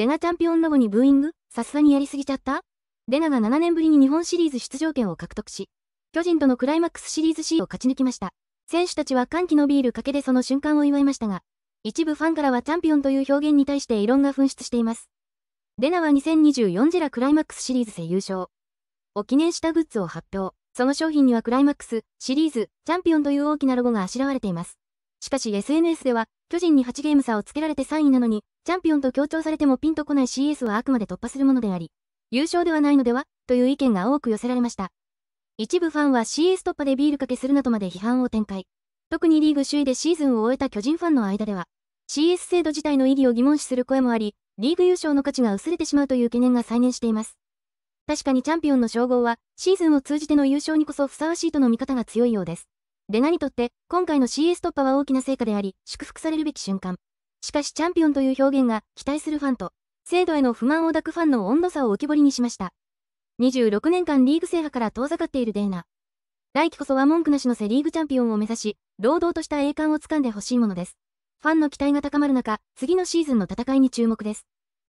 デナチャンピオンロボにブーイングさすがにやりすぎちゃったデナが7年ぶりに日本シリーズ出場権を獲得し、巨人とのクライマックスシリーズ C を勝ち抜きました。選手たちは歓喜のビールかけでその瞬間を祝いましたが、一部ファンからはチャンピオンという表現に対して異論が噴出しています。レナは2024ジェラクライマックスシリーズで優勝を記念したグッズを発表。その商品にはクライマックスシリーズチャンピオンという大きなロゴがあしらわれています。しかし SNS では、巨人に8ゲーム差をつけられて3位なのに、チャンピオンと強調されてもピンとこない CS はあくまで突破するものであり、優勝ではないのでは、という意見が多く寄せられました。一部ファンは CS 突破でビールかけするなどまで批判を展開。特にリーグ首位でシーズンを終えた巨人ファンの間では、CS 制度自体の意義を疑問視する声もあり、リーグ優勝の価値が薄れてしまうという懸念が再燃しています。確かにチャンピオンの称号は、シーズンを通じての優勝にこそふさわしいとの見方が強いようです。デナにとって、今回の CS 突破は大きな成果であり、祝福されるべき瞬間。しかしチャンピオンという表現が、期待するファンと、制度への不満を抱くファンの温度差を浮き彫りにしました。26年間リーグ制覇から遠ざかっているデーナ。来季こそは文句なしのセ・リーグチャンピオンを目指し、堂々とした栄冠をつかんでほしいものです。ファンの期待が高まる中、次のシーズンの戦いに注目です。